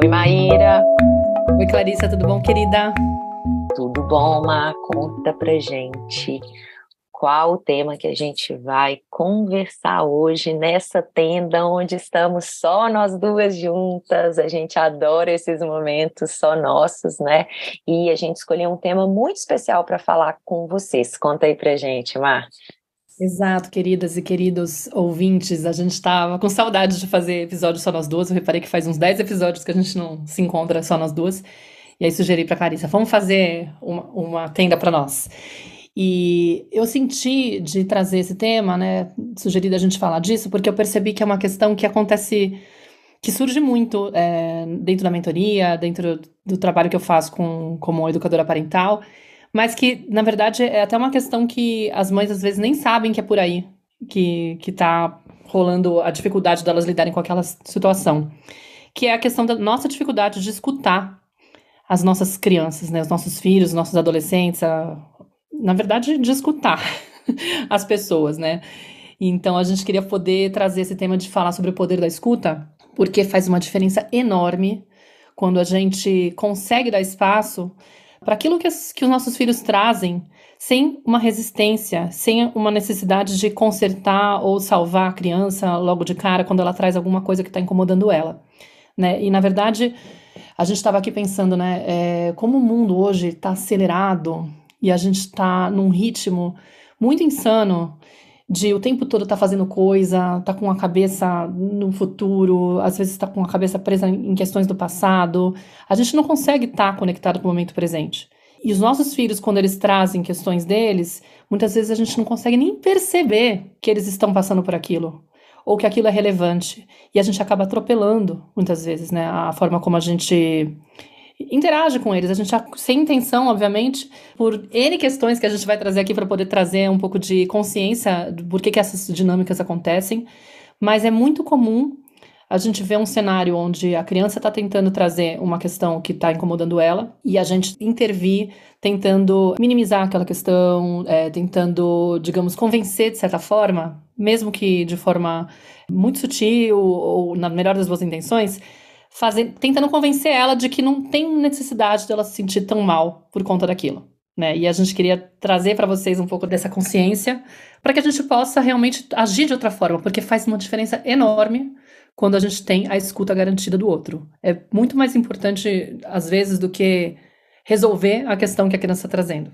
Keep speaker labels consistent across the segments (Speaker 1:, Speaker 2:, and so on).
Speaker 1: Oi, Maíra. Oi, Clarissa, tudo bom,
Speaker 2: querida? Tudo bom, Ma? Conta pra gente qual o tema que a gente vai conversar hoje nessa tenda onde estamos só nós duas juntas. A gente adora esses momentos só nossos, né? E a gente escolheu um tema muito especial para falar com vocês. Conta aí pra gente, Mar.
Speaker 1: Exato, queridas e queridos ouvintes. A gente estava com saudade de fazer episódio só nós duas. Eu reparei que faz uns 10 episódios que a gente não se encontra só nós duas. E aí sugeri para Clarissa, vamos fazer uma, uma tenda para nós. E eu senti de trazer esse tema, né, sugerido a gente falar disso, porque eu percebi que é uma questão que acontece, que surge muito é, dentro da mentoria, dentro do trabalho que eu faço com, como educadora parental, mas que, na verdade, é até uma questão que as mães às vezes nem sabem que é por aí que, que tá rolando a dificuldade delas lidarem com aquela situação. Que é a questão da nossa dificuldade de escutar as nossas crianças, né? Os nossos filhos, os nossos adolescentes, a... na verdade, de escutar as pessoas, né? Então a gente queria poder trazer esse tema de falar sobre o poder da escuta, porque faz uma diferença enorme quando a gente consegue dar espaço para aquilo que, as, que os nossos filhos trazem, sem uma resistência, sem uma necessidade de consertar ou salvar a criança logo de cara quando ela traz alguma coisa que está incomodando ela. Né? E na verdade, a gente estava aqui pensando, né, é, como o mundo hoje está acelerado e a gente está num ritmo muito insano de o tempo todo estar tá fazendo coisa, tá com a cabeça no futuro, às vezes tá com a cabeça presa em questões do passado. A gente não consegue estar tá conectado com o momento presente. E os nossos filhos, quando eles trazem questões deles, muitas vezes a gente não consegue nem perceber que eles estão passando por aquilo ou que aquilo é relevante. E a gente acaba atropelando, muitas vezes, né, a forma como a gente interage com eles. A gente, tá sem intenção, obviamente, por N questões que a gente vai trazer aqui para poder trazer um pouco de consciência do por que essas dinâmicas acontecem, mas é muito comum a gente ver um cenário onde a criança está tentando trazer uma questão que está incomodando ela e a gente intervir tentando minimizar aquela questão, é, tentando, digamos, convencer de certa forma, mesmo que de forma muito sutil ou na melhor das boas intenções, fazendo, tentando convencer ela de que não tem necessidade dela se sentir tão mal por conta daquilo. Né? E a gente queria trazer para vocês um pouco dessa consciência, para que a gente possa realmente agir de outra forma, porque faz uma diferença enorme quando a gente tem a escuta garantida do outro. É muito mais importante, às vezes, do que resolver a questão que a criança está trazendo.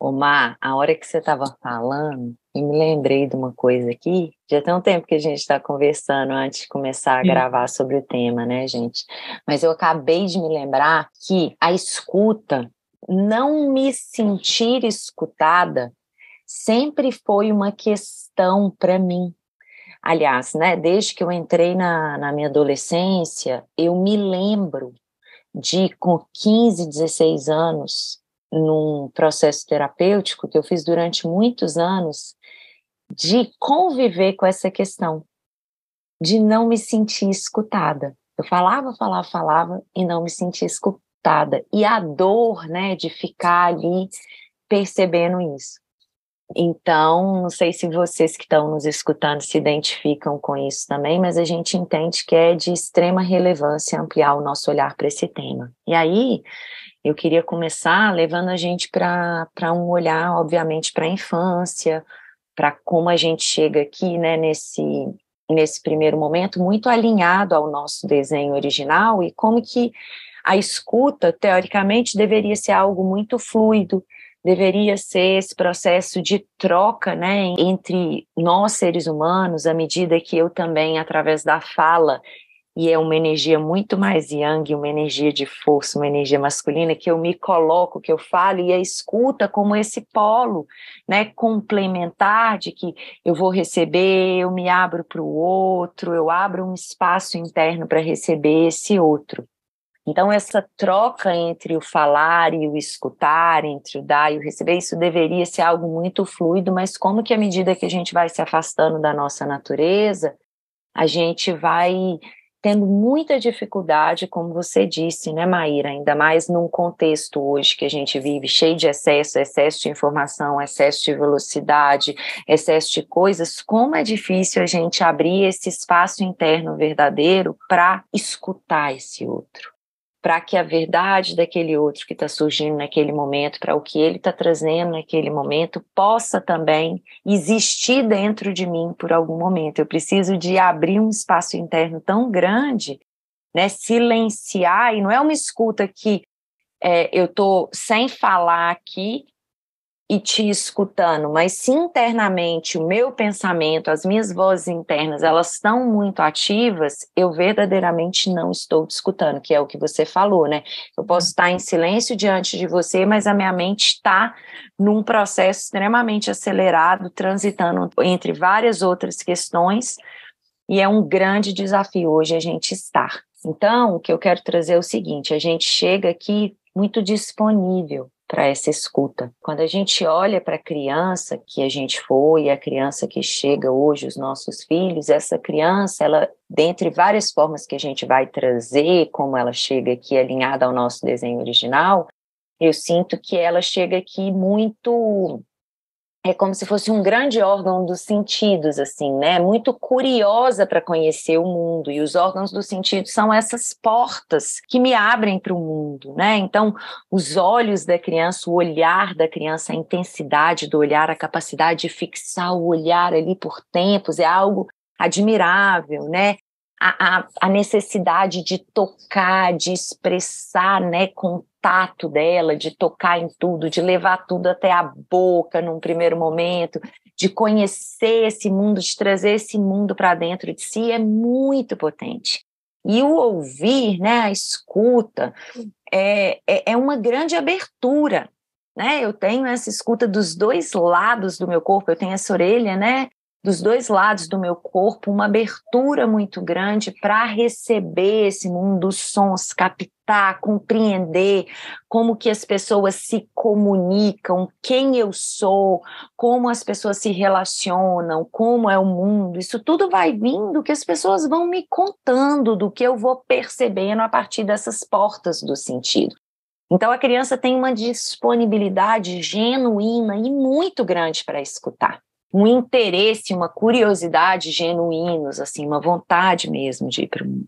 Speaker 2: Omar, a hora que você estava falando, eu me lembrei de uma coisa aqui. Já tem um tempo que a gente está conversando antes de começar a Sim. Hum. gravar sobre o tema, né, gente? Mas eu acabei de me lembrar que a escuta, não me sentir escutada, sempre foi uma questão para mim. Aliás, né, desde que eu entrei na, na minha adolescência, eu me lembro de, com 15, 16 anos, num processo terapêutico que eu fiz durante muitos anos de conviver com essa questão, de não me sentir escutada. Eu falava, falava, falava e não me sentia escutada. E a dor, né, de ficar ali percebendo isso. Então, não sei se vocês que estão nos escutando se identificam com isso também, mas a gente entende que é de extrema relevância ampliar o nosso olhar para esse tema. E aí, eu queria começar levando a gente para um olhar, obviamente, para a infância, para como a gente chega aqui, né, nesse, nesse primeiro momento, muito alinhado ao nosso desenho original e como que a escuta, teoricamente, deveria ser algo muito fluido, deveria ser esse processo de troca né, entre nós, seres humanos, à medida que eu também, através da fala, e é uma energia muito mais yang, uma energia de força, uma energia masculina, que eu me coloco, que eu falo, e a escuta como esse polo né, complementar de que eu vou receber, eu me abro para o outro, eu abro um espaço interno para receber esse outro. Então, essa troca entre o falar e o escutar, entre o dar e o receber, isso deveria ser algo muito fluido, mas como que à medida que a gente vai se afastando da nossa natureza, a gente vai tendo muita dificuldade, como você disse, né, Maíra? Ainda mais num contexto hoje que a gente vive cheio de excesso, excesso de informação, excesso de velocidade, excesso de coisas. Como é difícil a gente abrir esse espaço interno verdadeiro para escutar esse outro, para que a verdade daquele outro que está surgindo naquele momento, para o que ele está trazendo naquele momento, possa também existir dentro de mim por algum momento. Eu preciso de abrir um espaço interno tão grande, né, silenciar, e não é uma escuta que é, eu estou sem falar aqui, e te escutando, mas se internamente o meu pensamento, as minhas vozes internas, elas estão muito ativas, eu verdadeiramente não estou te escutando, que é o que você falou, né? Eu posso estar em silêncio diante de você, mas a minha mente está num processo extremamente acelerado, transitando entre várias outras questões, e é um grande desafio hoje a gente estar. Então, o que eu quero trazer é o seguinte: a gente chega aqui muito disponível para essa escuta. Quando a gente olha para a criança que a gente foi, a criança que chega hoje, os nossos filhos, essa criança, ela, dentre várias formas que a gente vai trazer, como ela chega aqui alinhada ao nosso desenho original, eu sinto que ela chega aqui muito é como se fosse um grande órgão dos sentidos, assim, né? Muito curiosa para conhecer o mundo. E os órgãos dos sentidos são essas portas que me abrem para o mundo, né? Então, os olhos da criança, o olhar da criança, a intensidade do olhar, a capacidade de fixar o olhar ali por tempos é algo admirável, né? A, a, a necessidade de tocar, de expressar, né, com tato dela, de tocar em tudo, de levar tudo até a boca num primeiro momento, de conhecer esse mundo, de trazer esse mundo para dentro de si é muito potente. E o ouvir, né, a escuta, é, é, é uma grande abertura. Né? Eu tenho essa escuta dos dois lados do meu corpo, eu tenho essa orelha, né? Dos dois lados do meu corpo, uma abertura muito grande para receber esse mundo, os sons, captar estar, compreender como que as pessoas se comunicam, quem eu sou, como as pessoas se relacionam, como é o mundo. Isso tudo vai vindo que as pessoas vão me contando do que eu vou percebendo a partir dessas portas do sentido. Então a criança tem uma disponibilidade genuína e muito grande para escutar um interesse, uma curiosidade genuínos, assim, uma vontade mesmo
Speaker 1: de ir para o mundo.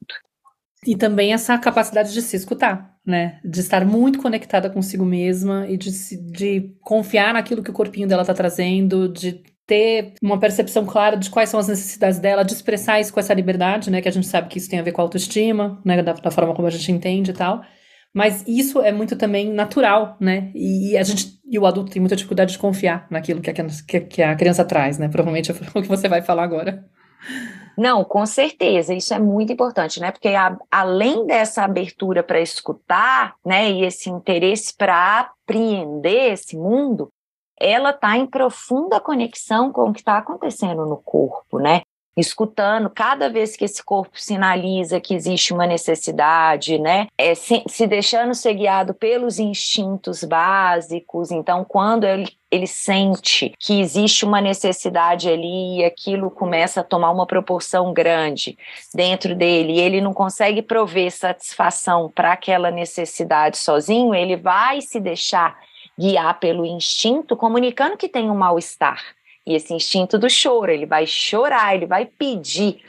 Speaker 1: E também essa capacidade de se escutar, né? De estar muito conectada consigo mesma e de, de confiar naquilo que o corpinho dela tá trazendo, de ter uma percepção clara de quais são as necessidades dela, de expressar isso com essa liberdade, né? Que a gente sabe que isso tem a ver com a autoestima, né? Da, da forma como a gente entende e tal. Mas isso é muito também natural, né? E a gente e o adulto tem muita dificuldade de confiar naquilo que a, que a criança traz, né? Provavelmente é o que você vai falar agora. Não, com certeza, isso é
Speaker 2: muito importante, né? Porque a, além dessa abertura para escutar, né, e esse interesse para apreender esse mundo, ela está em profunda conexão com o que está acontecendo no corpo, né? escutando cada vez que esse corpo sinaliza que existe uma necessidade, né? É, se, se deixando ser guiado pelos instintos básicos. Então, quando ele ele sente que existe uma necessidade ali e aquilo começa a tomar uma proporção grande dentro dele e ele não consegue prover satisfação para aquela necessidade sozinho, ele vai se deixar guiar pelo instinto, comunicando que tem um mal-estar. E esse instinto do choro, ele vai chorar, ele vai pedir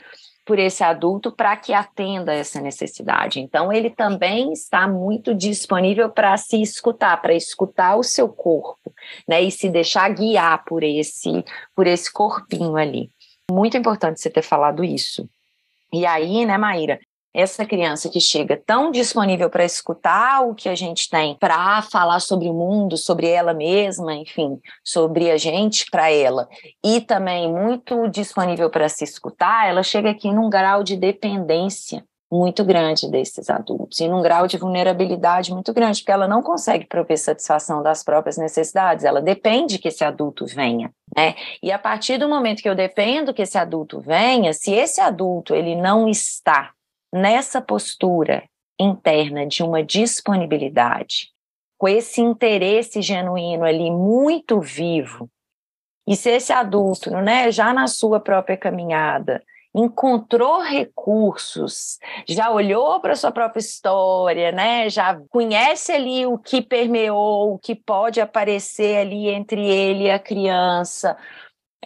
Speaker 2: por esse adulto para que atenda essa necessidade. Então, ele também está muito disponível para se escutar, para escutar o seu corpo, né? E se deixar guiar por esse, por esse corpinho ali. Muito importante você ter falado isso. E aí, né, Maíra, essa criança que chega tão disponível para escutar o que a gente tem, para falar sobre o mundo, sobre ela mesma, enfim, sobre a gente para ela, e também muito disponível para se escutar, ela chega aqui num grau de dependência muito grande desses adultos e num grau de vulnerabilidade muito grande, porque ela não consegue prover satisfação das próprias necessidades, ela depende que esse adulto venha, né? E a partir do momento que eu dependo que esse adulto venha, se esse adulto ele não está nessa postura interna de uma disponibilidade, com esse interesse genuíno ali muito vivo, e se esse adulto, né, já na sua própria caminhada, encontrou recursos, já olhou para sua própria história, né? Já conhece ali o que permeou, o que pode aparecer ali entre ele e a criança.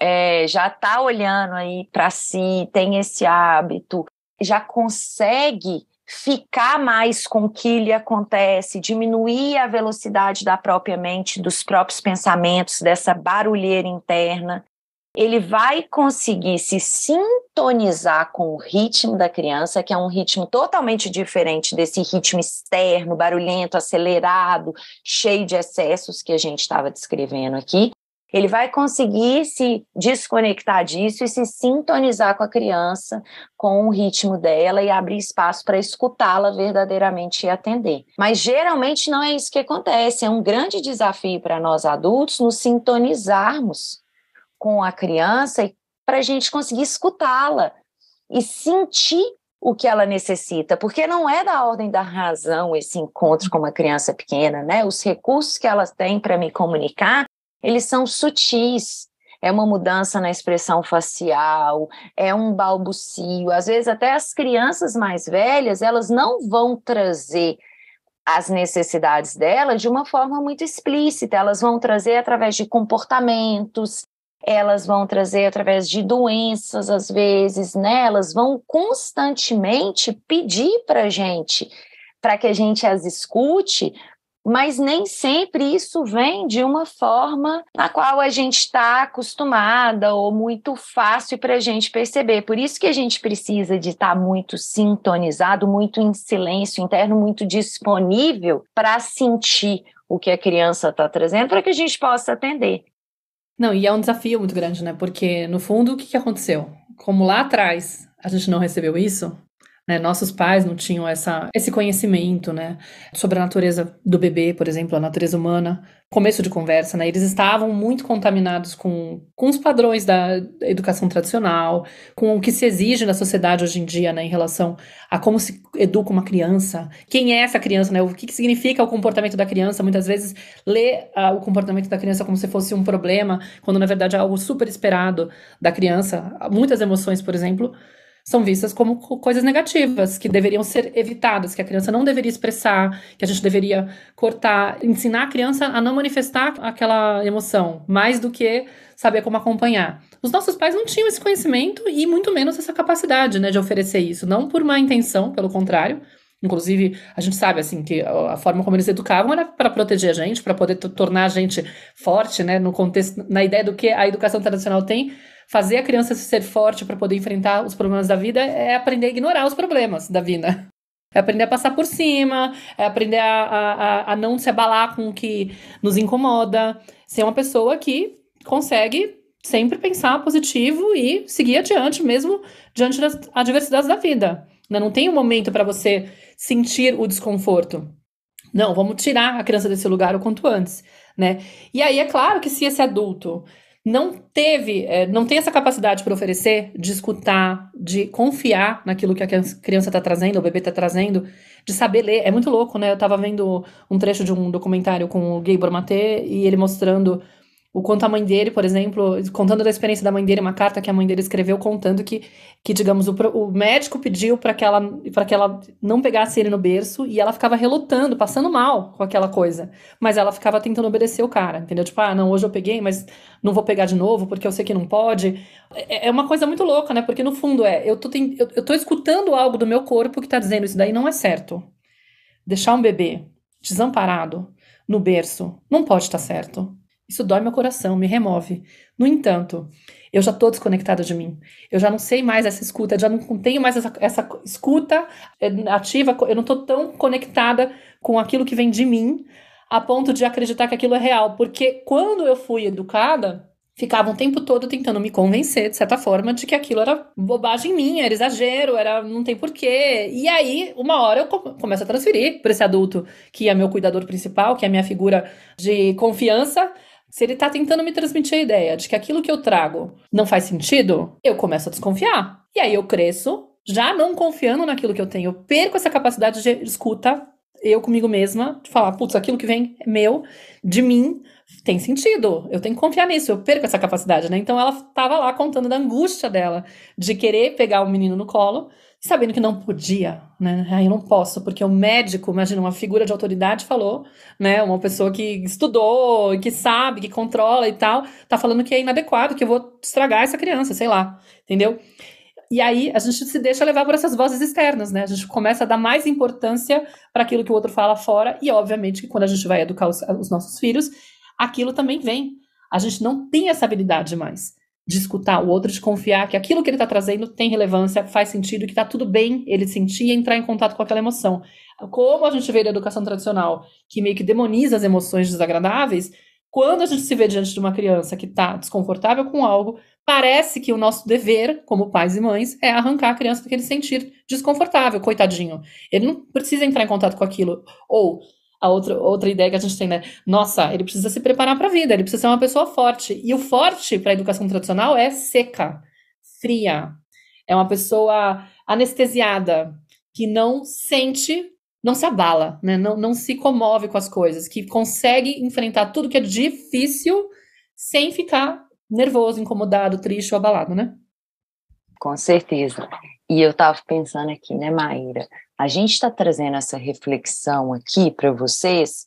Speaker 2: É, já está olhando aí para si, tem esse hábito, já consegue ficar mais com o que lhe acontece, diminuir a velocidade da própria mente, dos próprios pensamentos, dessa barulheira interna. Ele vai conseguir se sintonizar com o ritmo da criança, que é um ritmo totalmente diferente desse ritmo externo, barulhento, acelerado, cheio de excessos que a gente estava descrevendo aqui. Ele vai conseguir se desconectar disso e se sintonizar com a criança, com o ritmo dela e abrir espaço para escutá-la verdadeiramente e atender. Mas geralmente não é isso que acontece. É um grande desafio para nós adultos nos sintonizarmos com a criança e para a gente conseguir escutá-la e sentir o que ela necessita, porque não é da ordem da razão esse encontro com uma criança pequena, né? Os recursos que elas têm para me comunicar eles são sutis. É uma mudança na expressão facial, é um balbucio. Às vezes, até as crianças mais velhas, elas não vão trazer as necessidades dela de uma forma muito explícita. Elas vão trazer através de comportamentos, elas vão trazer através de doenças, às vezes, né? Elas vão constantemente pedir para a gente, para que a gente as escute, mas nem sempre isso vem de uma forma na qual a gente está acostumada ou muito fácil para a gente perceber. Por isso que a gente precisa de estar tá muito sintonizado, muito em silêncio interno, muito disponível para sentir o que a criança está trazendo para que a gente possa atender.
Speaker 1: Não, e é um desafio muito grande, né? Porque, no fundo, o que, que aconteceu? Como lá atrás a gente não recebeu isso, né? Nossos pais não tinham essa, esse conhecimento né? sobre a natureza do bebê, por exemplo, a natureza humana. Começo de conversa, né? eles estavam muito contaminados com, com os padrões da educação tradicional, com o que se exige na sociedade hoje em dia né? em relação a como se educa uma criança, quem é essa criança, né? o que, que significa o comportamento da criança. Muitas vezes lê ah, o comportamento da criança como se fosse um problema, quando na verdade é algo super esperado da criança. Muitas emoções, por exemplo, são vistas como coisas negativas, que deveriam ser evitadas, que a criança não deveria expressar, que a gente deveria cortar, ensinar a criança a não manifestar aquela emoção, mais do que saber como acompanhar. Os nossos pais não tinham esse conhecimento e muito menos essa capacidade, né, de oferecer isso, não por má intenção, pelo contrário, Inclusive, a gente sabe assim que a forma como eles educavam era para proteger a gente, para poder tornar a gente forte, né, no contexto, na ideia do que a educação tradicional tem fazer a criança ser forte para poder enfrentar os problemas da vida é aprender a ignorar os problemas da vida. É aprender a passar por cima, é aprender a, a, a não se abalar com o que nos incomoda. Ser uma pessoa que consegue sempre pensar positivo e seguir adiante, mesmo diante das adversidades da vida. Né, não tem um momento para você sentir o desconforto. Não, vamos tirar a criança desse lugar o quanto antes, né? E aí é claro que se esse adulto não teve, é, não tem essa capacidade para oferecer, de escutar, de confiar naquilo que a criança está trazendo, o bebê está trazendo, de saber ler. É muito louco, né? Eu estava vendo um trecho de um documentário com o Gabor Maté e ele mostrando o quanto a mãe dele, por exemplo, contando da experiência da mãe dele, uma carta que a mãe dele escreveu contando que, que digamos, o, o médico pediu para que, ela, que ela não pegasse ele no berço e ela ficava relutando, passando mal com aquela coisa. Mas ela ficava tentando obedecer o cara, entendeu? Tipo, ah, não, hoje eu peguei, mas não vou pegar de novo porque eu sei que não pode. É, é uma coisa muito louca, né? Porque no fundo é, eu tô, tem, eu, eu tô escutando algo do meu corpo que tá dizendo isso daí não é certo. Deixar um bebê desamparado no berço não pode estar tá certo isso dói meu coração, me remove. No entanto, eu já estou desconectada de mim. Eu já não sei mais essa escuta, eu já não tenho mais essa, essa escuta eh, ativa, eu não estou tão conectada com aquilo que vem de mim a ponto de acreditar que aquilo é real. Porque quando eu fui educada, ficava o tempo todo tentando me convencer, de certa forma, de que aquilo era bobagem minha, era exagero, era não tem porquê. E aí, uma hora eu começo a transferir para esse adulto que é meu cuidador principal, que é minha figura de confiança, se ele tá tentando me transmitir a ideia de que aquilo que eu trago não faz sentido, eu começo a desconfiar. E aí eu cresço, já não confiando naquilo que eu tenho, eu perco essa capacidade de escuta eu comigo mesma, de falar, putz, aquilo que vem é meu, de mim, tem sentido, eu tenho que confiar nisso, eu perco essa capacidade, né? Então ela tava lá contando da angústia dela de querer pegar o menino no colo sabendo que não podia, né? Aí não posso, porque o médico, imagina, uma figura de autoridade falou, né? Uma pessoa que estudou, que sabe, que controla e tal, tá falando que é inadequado, que eu vou estragar essa criança, sei lá, entendeu? E aí a gente se deixa levar por essas vozes externas, né? A gente começa a dar mais importância para aquilo que o outro fala fora, e obviamente que quando a gente vai educar os, os nossos filhos, aquilo também vem. A gente não tem essa habilidade mais de escutar o outro, de confiar que aquilo que ele está trazendo tem relevância, faz sentido, que está tudo bem ele sentir e entrar em contato com aquela emoção. Como a gente vê da educação tradicional, que meio que demoniza as emoções desagradáveis, quando a gente se vê diante de uma criança que está desconfortável com algo, parece que o nosso dever, como pais e mães, é arrancar a criança daquele sentir desconfortável, coitadinho. Ele não precisa entrar em contato com aquilo. Ou a outra, outra ideia que a gente tem, né? Nossa, ele precisa se preparar para a vida, ele precisa ser uma pessoa forte. E o forte para a educação tradicional é seca, fria. É uma pessoa anestesiada, que não sente, não se abala, né? não, não se comove com as coisas, que consegue enfrentar tudo que é difícil sem ficar nervoso, incomodado, triste ou abalado, né?
Speaker 2: Com certeza. E eu estava pensando aqui, né, Maíra? A gente está trazendo essa reflexão aqui para vocês,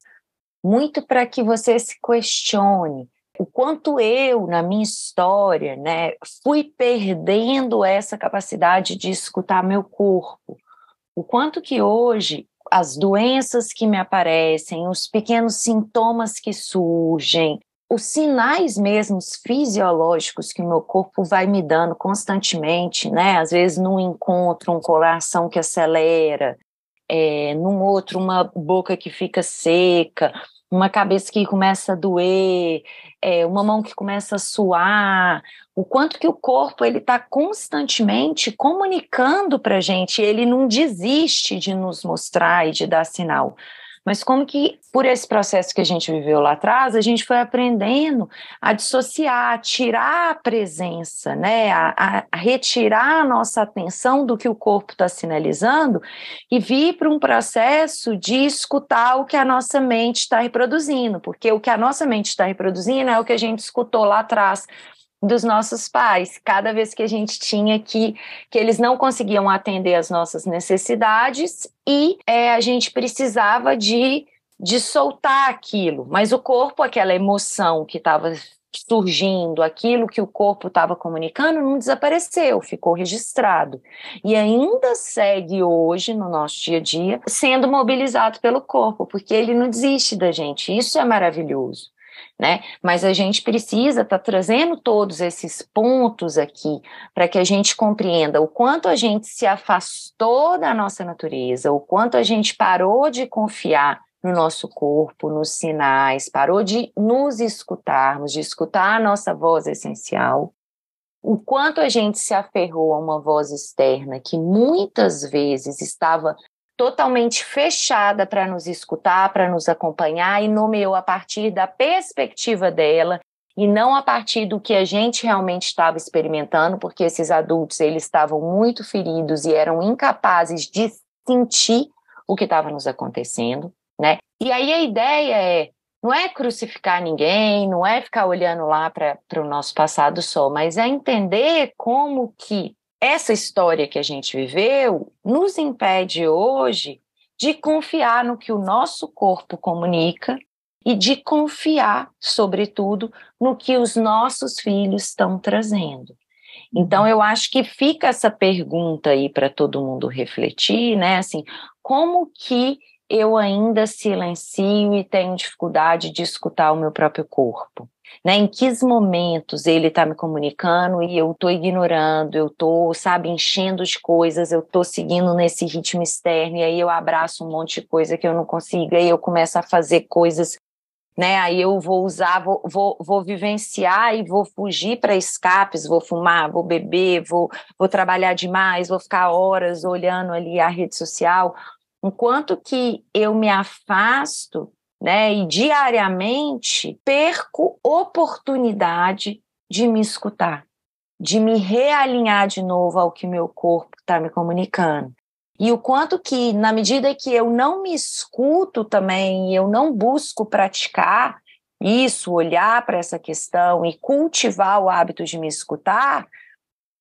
Speaker 2: muito para que você se questione o quanto eu, na minha história, né, fui perdendo essa capacidade de escutar meu corpo. O quanto que hoje as doenças que me aparecem, os pequenos sintomas que surgem, os sinais mesmos fisiológicos que o meu corpo vai me dando constantemente, né? Às vezes num encontro, um coração que acelera, é, num outro uma boca que fica seca, uma cabeça que começa a doer, é, uma mão que começa a suar, o quanto que o corpo ele está constantemente comunicando para gente, ele não desiste de nos mostrar e de dar sinal mas como que, por esse processo que a gente viveu lá atrás, a gente foi aprendendo a dissociar, a tirar a presença, né? a, a retirar a nossa atenção do que o corpo está sinalizando e vir para um processo de escutar o que a nossa mente está reproduzindo, porque o que a nossa mente está reproduzindo é o que a gente escutou lá atrás dos nossos pais, cada vez que a gente tinha que que eles não conseguiam atender as nossas necessidades e é, a gente precisava de de soltar aquilo, mas o corpo, aquela emoção que estava surgindo, aquilo que o corpo estava comunicando, não desapareceu, ficou registrado. E ainda segue hoje, no nosso dia a dia, sendo mobilizado pelo corpo, porque ele não desiste da gente. Isso é maravilhoso né? Mas a gente precisa estar tá trazendo todos esses pontos aqui para que a gente compreenda o quanto a gente se afastou da nossa natureza, o quanto a gente parou de confiar no nosso corpo, nos sinais, parou de nos escutarmos, de escutar a nossa voz essencial. O quanto a gente se aferrou a uma voz externa que muitas vezes estava totalmente fechada para nos escutar, para nos acompanhar e nomeou a partir da perspectiva dela e não a partir do que a gente realmente estava experimentando, porque esses adultos eles estavam muito feridos e eram incapazes de sentir o que estava nos acontecendo, né? E aí a ideia é não é crucificar ninguém, não é ficar olhando lá para o nosso passado só, mas é entender como que essa história que a gente viveu nos impede hoje de confiar no que o nosso corpo comunica e de confiar, sobretudo, no que os nossos filhos estão trazendo. Então, eu acho que fica essa pergunta aí para todo mundo refletir, né? Assim, como que eu ainda silencio e tenho dificuldade de escutar o meu próprio corpo? Né? Em que momentos ele está me comunicando e eu estou ignorando, eu estou, sabe, enchendo de coisas, eu estou seguindo nesse ritmo externo e aí eu abraço um monte de coisa que eu não consigo, aí eu começo a fazer coisas, né? Aí eu vou usar, vou, vou, vou vivenciar e vou fugir para escapes, vou fumar, vou beber, vou, vou trabalhar demais, vou ficar horas olhando ali a rede social Enquanto que eu me afasto, né, e diariamente perco oportunidade de me escutar, de me realinhar de novo ao que meu corpo está me comunicando. E o quanto que, na medida que eu não me escuto também, eu não busco praticar isso, olhar para essa questão e cultivar o hábito de me escutar,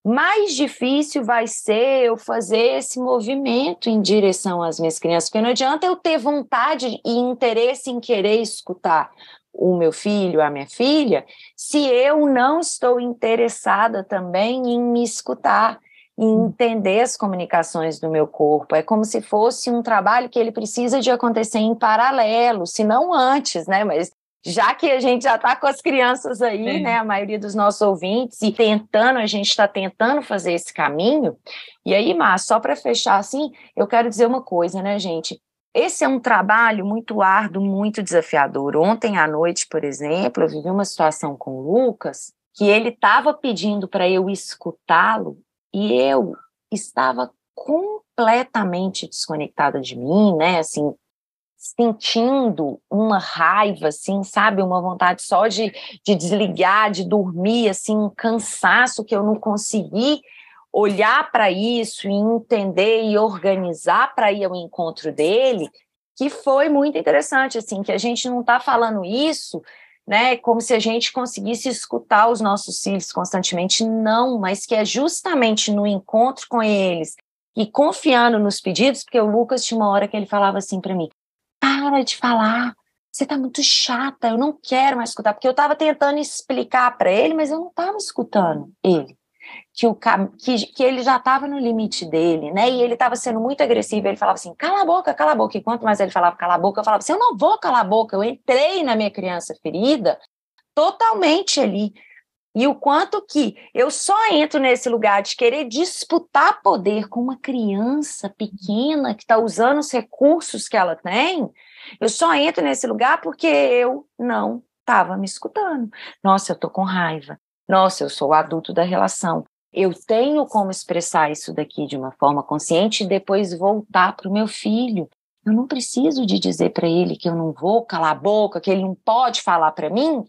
Speaker 2: mais difícil vai ser eu fazer esse movimento em direção às minhas crianças, porque não adianta eu ter vontade e interesse em querer escutar o meu filho, a minha filha, se eu não estou interessada também em me escutar, em hum. entender as comunicações do meu corpo. É como se fosse um trabalho que ele precisa de acontecer em paralelo, se não antes, né? Mas já que a gente já está com as crianças aí, Sim. né, a maioria dos nossos ouvintes, e tentando, a gente está tentando fazer esse caminho. E aí, Mar, só para fechar assim, eu quero dizer uma coisa, né, gente? Esse é um trabalho muito árduo, muito desafiador. Ontem à noite, por exemplo, eu vivi uma situação com o Lucas que ele estava pedindo para eu escutá-lo e eu estava completamente desconectada de mim, né? Assim, sentindo uma raiva, assim, sabe? Uma vontade só de, de desligar, de dormir, assim, um cansaço que eu não consegui olhar para isso e entender e organizar para ir ao encontro dele, que foi muito interessante, assim, que a gente não está falando isso, né, como se a gente conseguisse escutar os nossos filhos constantemente, não, mas que é justamente no encontro com eles, e confiando nos pedidos, porque o Lucas tinha uma hora que ele falava assim para mim: para de falar, você tá muito chata, eu não quero mais escutar, porque eu tava tentando explicar para ele, mas eu não tava escutando ele. Que, o, que, que ele já estava no limite dele, né? E ele estava sendo muito agressivo. Ele falava assim: cala a boca, cala a boca. E quanto mais ele falava cala a boca, eu falava assim: eu não vou calar a boca. Eu entrei na minha criança ferida totalmente ali e o quanto que eu só entro nesse lugar de querer disputar poder com uma criança pequena que está usando os recursos que ela tem, eu só entro nesse lugar porque eu não estava me escutando. Nossa, eu estou com raiva. Nossa, eu sou o adulto da relação. Eu tenho como expressar isso daqui de uma forma consciente e depois voltar para o meu filho. Eu não preciso de dizer para ele que eu não vou calar a boca, que ele não pode falar para mim,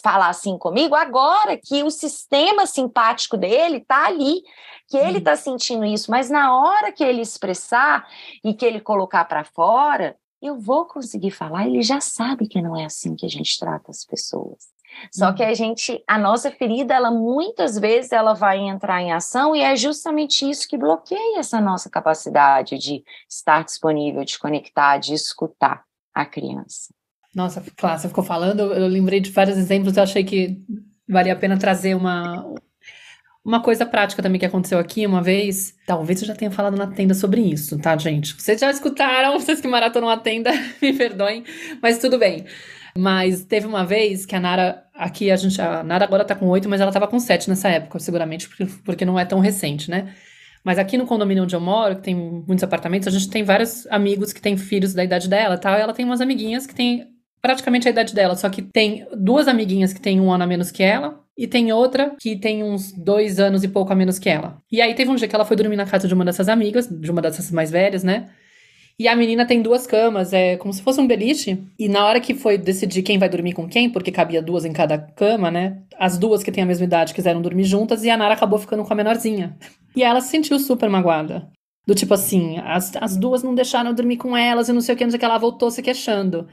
Speaker 2: falar assim comigo agora que o sistema simpático dele está ali, que ele está hum. sentindo isso, mas na hora que ele expressar e que ele colocar para fora, eu vou conseguir falar, ele já sabe que não é assim que a gente trata as pessoas. Só que uhum. a gente, a nossa ferida, ela muitas vezes ela vai entrar em ação e é justamente isso que bloqueia essa nossa capacidade de estar disponível, de conectar, de escutar a criança.
Speaker 1: Nossa, classe ficou falando, eu lembrei de vários exemplos, eu achei que valia a pena trazer uma, uma coisa prática também que aconteceu aqui uma vez, talvez eu já tenha falado na tenda sobre isso, tá, gente? Vocês já escutaram, vocês que maratonam a tenda, me perdoem, mas tudo bem. Mas teve uma vez que a Nara, aqui a gente, a Nara agora tá com oito, mas ela tava com sete nessa época, seguramente, porque não é tão recente, né? Mas aqui no condomínio onde eu moro, que tem muitos apartamentos, a gente tem vários amigos que têm filhos da idade dela tal, tá? e ela tem umas amiguinhas que têm praticamente a idade dela, só que tem duas amiguinhas que têm um ano a menos que ela. E tem outra que tem uns dois anos e pouco a menos que ela. E aí teve um dia que ela foi dormir na casa de uma dessas amigas, de uma dessas mais velhas, né? E a menina tem duas camas, é como se fosse um beliche. E na hora que foi decidir quem vai dormir com quem, porque cabia duas em cada cama, né? As duas que têm a mesma idade quiseram dormir juntas e a Nara acabou ficando com a menorzinha. E ela se sentiu super magoada. Do tipo assim, as, as duas não deixaram eu dormir com elas e não sei o que, não sei o que, ela voltou se queixando.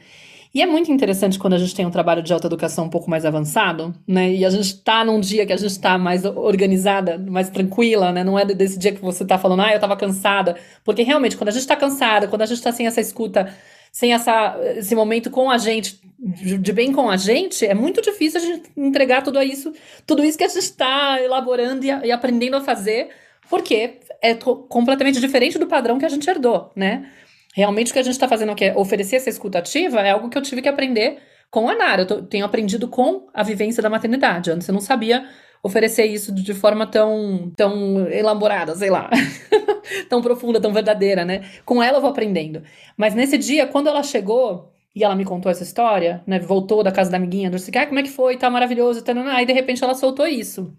Speaker 1: E é muito interessante quando a gente tem um trabalho de alta educação um pouco mais avançado, né? E a gente está num dia que a gente está mais organizada, mais tranquila, né? Não é desse dia que você está falando, ah, eu estava cansada. Porque realmente, quando a gente está cansada, quando a gente está sem essa escuta, sem essa, esse momento com a gente, de bem com a gente, é muito difícil a gente entregar tudo isso, tudo isso que a gente está elaborando e, e aprendendo a fazer, porque é completamente diferente do padrão que a gente herdou, né? Realmente o que a gente está fazendo aqui é oferecer essa escutativa é algo que eu tive que aprender com a Nara. Eu tô, tenho aprendido com a vivência da maternidade. Antes eu não sabia oferecer isso de forma tão, tão elaborada, sei lá, tão profunda, tão verdadeira, né? Com ela eu vou aprendendo. Mas nesse dia, quando ela chegou e ela me contou essa história, né? Voltou da casa da amiguinha, disse, ah, como é que foi? Tá maravilhoso, tá, aí de repente ela soltou isso.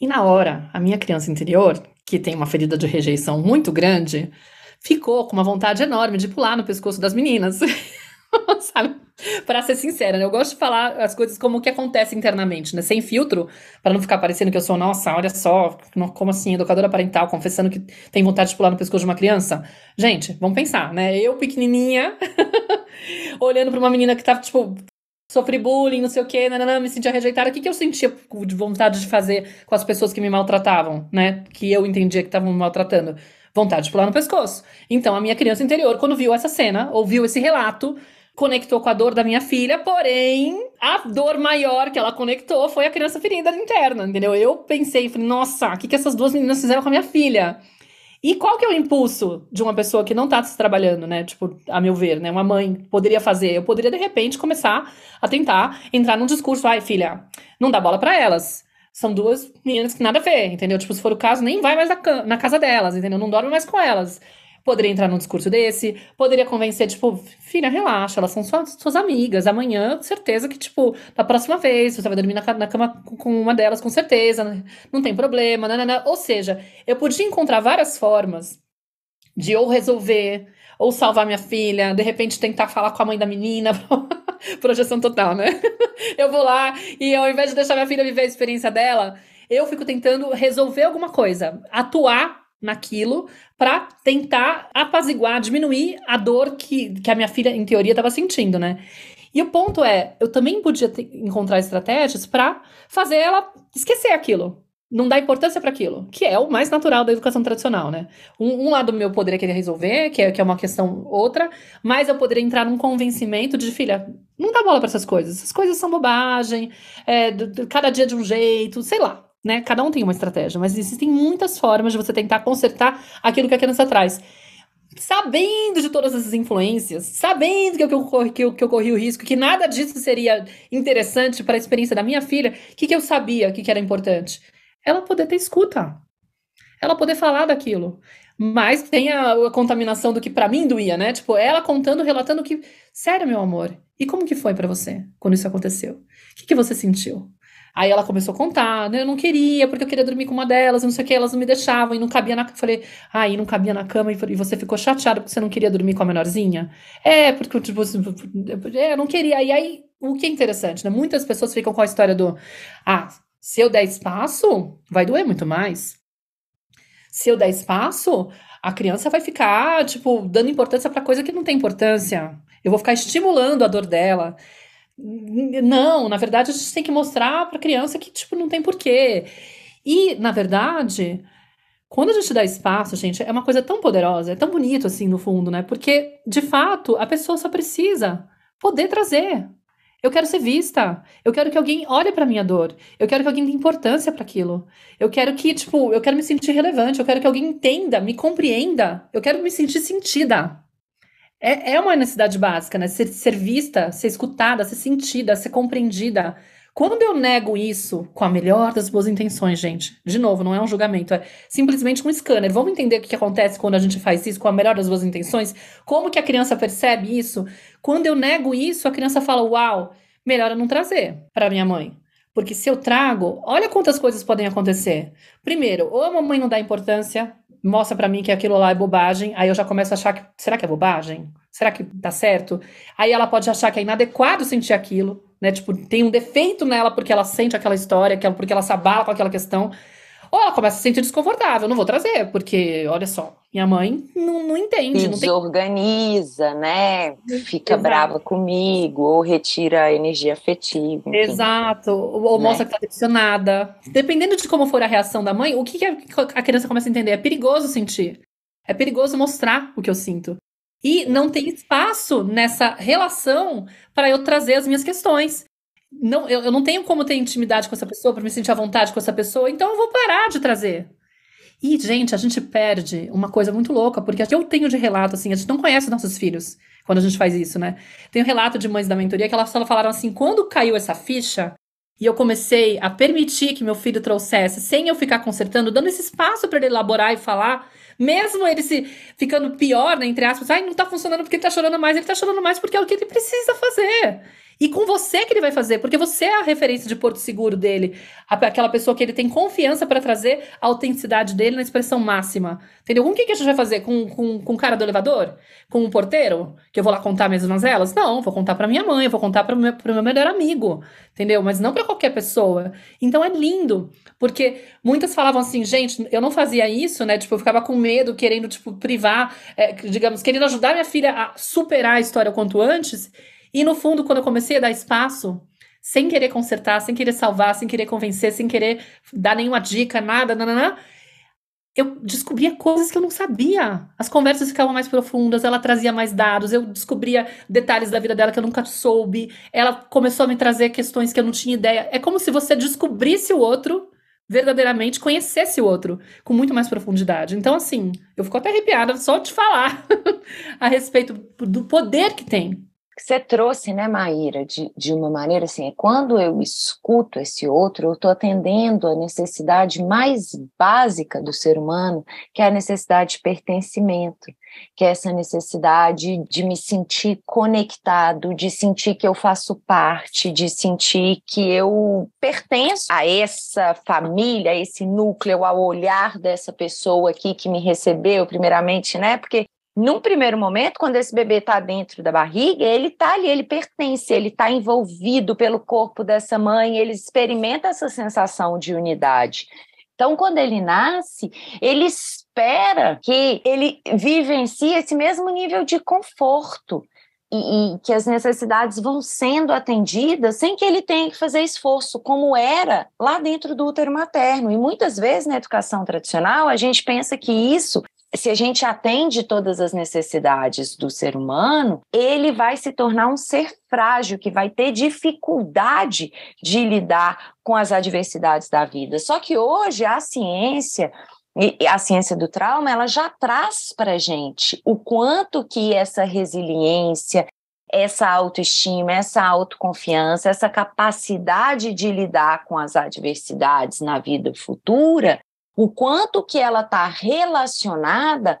Speaker 1: E na hora, a minha criança interior, que tem uma ferida de rejeição muito grande, ficou com uma vontade enorme de pular no pescoço das meninas. Sabe? Pra ser sincera, né? Eu gosto de falar as coisas como o que acontece internamente, né? Sem filtro, para não ficar parecendo que eu sou, nossa, olha só, como assim, educadora parental, confessando que tem vontade de pular no pescoço de uma criança. Gente, vamos pensar, né? Eu, pequenininha, olhando para uma menina que tava, tá, tipo, sofri bullying, não sei o quê, nananã, me sentia rejeitada. O que, que eu sentia de vontade de fazer com as pessoas que me maltratavam, né? Que eu entendia que estavam me maltratando? Vontade de pular no pescoço. Então, a minha criança interior, quando viu essa cena, ouviu esse relato, conectou com a dor da minha filha, porém, a dor maior que ela conectou foi a criança ferida interna, entendeu? Eu pensei, falei, nossa, o que, que essas duas meninas fizeram com a minha filha? E qual que é o impulso de uma pessoa que não tá se trabalhando, né? Tipo, a meu ver, né? Uma mãe poderia fazer. Eu poderia, de repente, começar a tentar entrar num discurso. Ai, filha, não dá bola para elas. São duas meninas que nada a ver, entendeu? Tipo, se for o caso, nem vai mais na, na casa delas, entendeu? Não dorme mais com elas poderia entrar num discurso desse, poderia convencer, tipo, filha, relaxa, elas são suas amigas, amanhã, certeza que, tipo, da próxima vez, você vai dormir na, na cama com uma delas, com certeza, né? não tem problema, nanana. ou seja, eu podia encontrar várias formas de ou resolver ou salvar minha filha, de repente tentar falar com a mãe da menina. Projeção total, né? Eu vou lá e ao invés de deixar minha filha viver a experiência dela, eu fico tentando resolver alguma coisa, atuar naquilo para tentar apaziguar, diminuir a dor que, que a minha filha, em teoria, estava sentindo, né? E o ponto é, eu também podia ter, encontrar estratégias para fazer ela esquecer aquilo não dá importância para aquilo, que é o mais natural da educação tradicional, né? Um, um lado meu poderia é querer resolver, que é, que é uma questão outra, mas eu poderia entrar num convencimento de, filha, não dá bola para essas coisas, essas coisas são bobagem, é, do, do, cada dia de um jeito, sei lá. Né? Cada um tem uma estratégia, mas existem muitas formas de você tentar consertar aquilo que a criança traz sabendo de todas essas influências, sabendo que eu, que eu, que eu corri o risco, que nada disso seria interessante para a experiência da minha filha, o que, que eu sabia que, que era importante? ela poder ter escuta, ela poder falar daquilo. Mas tem a, a contaminação do que para mim doía, né? Tipo, ela contando, relatando que, sério, meu amor, e como que foi para você quando isso aconteceu? O que, que você sentiu? Aí ela começou a contar, né? Eu não queria, porque eu queria dormir com uma delas, não sei o que, elas não me deixavam, e não cabia na cama. Falei, aí ah, não cabia na cama, e você ficou chateada porque você não queria dormir com a menorzinha? É, porque tipo, assim, é, eu não queria. E aí, o que é interessante, né? Muitas pessoas ficam com a história do, ah, se eu der espaço, vai doer muito mais. Se eu der espaço, a criança vai ficar, tipo, dando importância para coisa que não tem importância. Eu vou ficar estimulando a dor dela. Não, na verdade, a gente tem que mostrar para a criança que, tipo, não tem porquê. E, na verdade, quando a gente dá espaço, gente, é uma coisa tão poderosa, é tão bonito assim no fundo, né? Porque, de fato, a pessoa só precisa poder trazer. Eu quero ser vista. Eu quero que alguém olhe para minha dor. Eu quero que alguém dê importância para aquilo. Eu quero que, tipo, eu quero me sentir relevante. Eu quero que alguém entenda, me compreenda. Eu quero me sentir sentida. É, é uma necessidade básica, né? Ser, ser vista, ser escutada, ser sentida, ser compreendida. Quando eu nego isso com a melhor das boas intenções, gente, de novo, não é um julgamento, é simplesmente um scanner. Vamos entender o que acontece quando a gente faz isso com a melhor das boas intenções? Como que a criança percebe isso? Quando eu nego isso, a criança fala: Uau, melhor eu não trazer para minha mãe. Porque se eu trago, olha quantas coisas podem acontecer. Primeiro, ou a mamãe não dá importância, mostra para mim que aquilo lá é bobagem, aí eu já começo a achar que será que é bobagem? Será que tá certo? Aí ela pode achar que é inadequado sentir aquilo né? Tipo, tem um defeito nela porque ela sente aquela história, porque ela se abala com aquela questão. Ou ela começa a se sentir desconfortável, não vou trazer, porque, olha só, minha mãe não, não entende. Não desorganiza, tem... né? Fica Exato. brava comigo, ou
Speaker 2: retira
Speaker 1: a energia afetiva. Enfim. Exato, ou né? mostra que tá decepcionada. Dependendo de como for a reação da mãe, o que, que a criança começa a entender? É perigoso sentir. É perigoso mostrar o que eu sinto. E não tem espaço nessa relação para eu trazer as minhas questões. Não, eu, eu não tenho como ter intimidade com essa pessoa, para me sentir à vontade com essa pessoa, então eu vou parar de trazer. E, gente, a gente perde uma coisa muito louca, porque eu tenho de relato, assim, a gente não conhece nossos filhos quando a gente faz isso, né? Tem um relato de mães da mentoria que elas falaram assim: quando caiu essa ficha e eu comecei a permitir que meu filho trouxesse, sem eu ficar consertando, dando esse espaço para ele elaborar e falar, mesmo ele se ficando pior, né, entre aspas, ai, não tá funcionando porque ele tá chorando mais, ele tá chorando mais porque é o que ele precisa fazer. E com você que ele vai fazer, porque você é a referência de Porto Seguro dele, aquela pessoa que ele tem confiança para trazer a autenticidade dele na expressão máxima. Entendeu? Com o que a gente vai fazer? Com, com, com o cara do elevador? Com o porteiro? Que eu vou lá contar mesmo nas elas? Não, vou contar para minha mãe, vou contar para o meu, meu melhor amigo, entendeu? Mas não para qualquer pessoa. Então é lindo, porque muitas falavam assim, gente, eu não fazia isso, né? Tipo, eu ficava com medo, querendo, tipo, privar, é, digamos, querendo ajudar minha filha a superar a história o quanto antes. E no fundo, quando eu comecei a dar espaço, sem querer consertar, sem querer salvar, sem querer convencer, sem querer dar nenhuma dica, nada, nananã, eu descobria coisas que eu não sabia. As conversas ficavam mais profundas, ela trazia mais dados, eu descobria detalhes da vida dela que eu nunca soube. Ela começou a me trazer questões que eu não tinha ideia. É como se você descobrisse o outro verdadeiramente, conhecesse o outro com muito mais profundidade. Então, assim, eu fico até arrepiada só de falar a respeito do poder que tem que você trouxe, né, Maíra,
Speaker 2: de, de uma maneira assim, é quando eu escuto esse outro, eu estou atendendo a necessidade mais básica do ser humano, que é a necessidade de pertencimento, que é essa necessidade de me sentir conectado, de sentir que eu faço parte, de sentir que eu pertenço a essa família, a esse núcleo, ao olhar dessa pessoa aqui que me recebeu, primeiramente, né? Porque num primeiro momento, quando esse bebê está dentro da barriga, ele está ali, ele pertence, ele está envolvido pelo corpo dessa mãe, ele experimenta essa sensação de unidade. Então, quando ele nasce, ele espera que ele vivencie esse mesmo nível de conforto e, e que as necessidades vão sendo atendidas sem que ele tenha que fazer esforço, como era lá dentro do útero materno. E muitas vezes na educação tradicional, a gente pensa que isso se a gente atende todas as necessidades do ser humano, ele vai se tornar um ser frágil, que vai ter dificuldade de lidar com as adversidades da vida. Só que hoje a ciência e a ciência do trauma, ela já traz para gente o quanto que essa resiliência, essa autoestima, essa autoconfiança, essa capacidade de lidar com as adversidades na vida futura, o quanto que ela está relacionada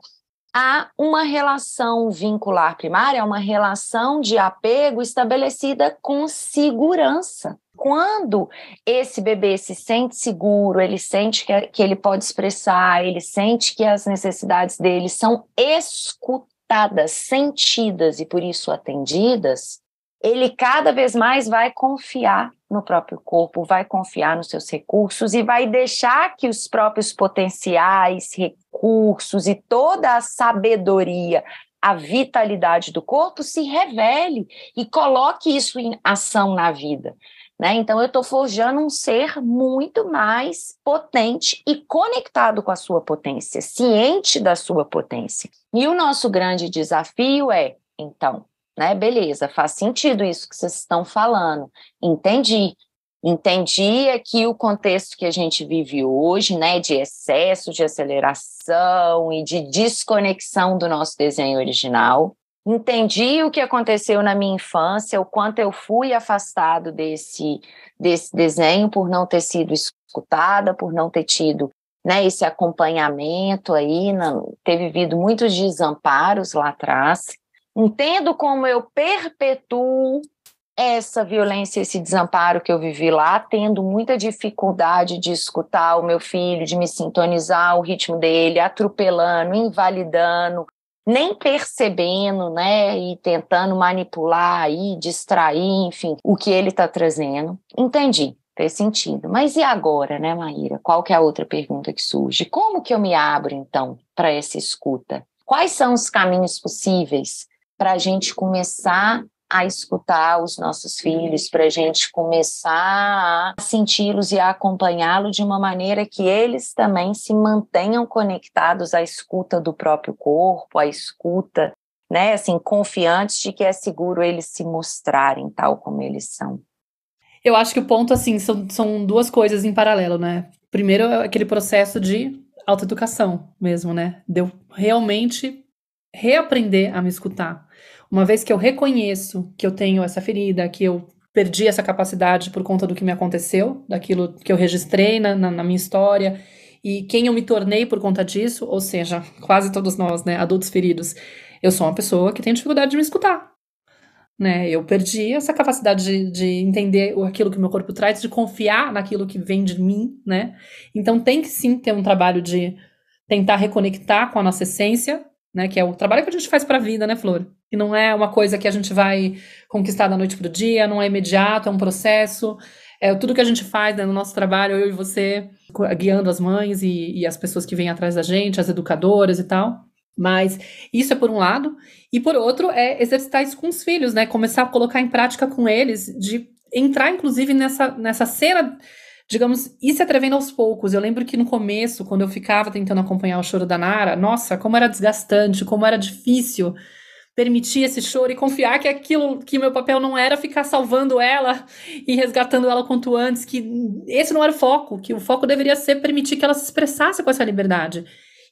Speaker 2: a uma relação vincular primária, uma relação de apego estabelecida com segurança. Quando esse bebê se sente seguro, ele sente que, que ele pode expressar, ele sente que as necessidades dele são escutadas, sentidas e por isso atendidas, ele cada vez mais vai confiar no próprio corpo, vai confiar nos seus recursos e vai deixar que os próprios potenciais, recursos e toda a sabedoria, a vitalidade do corpo se revele e coloque isso em ação na vida. Né? Então, eu estou forjando um ser muito mais potente e conectado com a sua potência, ciente da sua potência. E o nosso grande desafio é, então, né? Beleza, faz sentido isso que vocês estão falando. Entendi. Entendi aqui é o contexto que a gente vive hoje, né, de excesso, de aceleração e de desconexão do nosso desenho original. Entendi o que aconteceu na minha infância, o quanto eu fui afastado desse, desse desenho por não ter sido escutada, por não ter tido né, esse acompanhamento aí, não, ter vivido muitos desamparos lá atrás entendo como eu perpetuo essa violência, esse desamparo que eu vivi lá, tendo muita dificuldade de escutar o meu filho, de me sintonizar o ritmo dele, atropelando, invalidando, nem percebendo, né, e tentando manipular aí, distrair, enfim, o que ele está trazendo. Entendi, fez sentido. Mas e agora, né, Maíra? Qual que é a outra pergunta que surge? Como que eu me abro então para essa escuta? Quais são os caminhos possíveis para a gente começar a escutar os nossos filhos, para a gente começar a senti-los e a acompanhá-los de uma maneira que eles também se mantenham conectados à escuta do próprio corpo, à escuta, né, assim, confiantes de que é seguro eles se mostrarem tal
Speaker 1: como eles são. Eu acho que o ponto, assim, são, são duas coisas em paralelo, né? Primeiro, é aquele processo de autoeducação mesmo, né? Deu eu realmente reaprender a me escutar uma vez que eu reconheço que eu tenho essa ferida, que eu perdi essa capacidade por conta do que me aconteceu, daquilo que eu registrei na, na, na minha história e quem eu me tornei por conta disso, ou seja, quase todos nós, né, adultos feridos, eu sou uma pessoa que tem dificuldade de me escutar. Né, eu perdi essa capacidade de, de entender aquilo que meu corpo traz, de confiar naquilo que vem de mim, né? Então tem que sim ter um trabalho de tentar reconectar com a nossa essência, né? Que é o trabalho que a gente faz para a vida, né, Flor? Que não é uma coisa que a gente vai conquistar da noite para o dia, não é imediato, é um processo. É tudo que a gente faz né, no nosso trabalho, eu e você, guiando as mães e, e as pessoas que vêm atrás da gente, as educadoras e tal. Mas isso é por um lado, e por outro é exercitar isso com os filhos, né? Começar a colocar em prática com eles, de entrar, inclusive, nessa, nessa cena digamos, ir se atrevendo aos poucos. Eu lembro que no começo, quando eu ficava tentando acompanhar o choro da Nara, nossa, como era desgastante, como era difícil permitir esse choro e confiar que aquilo, que meu papel não era ficar salvando ela e resgatando ela quanto antes, que esse não era o foco, que o foco deveria ser permitir que ela se expressasse com essa liberdade.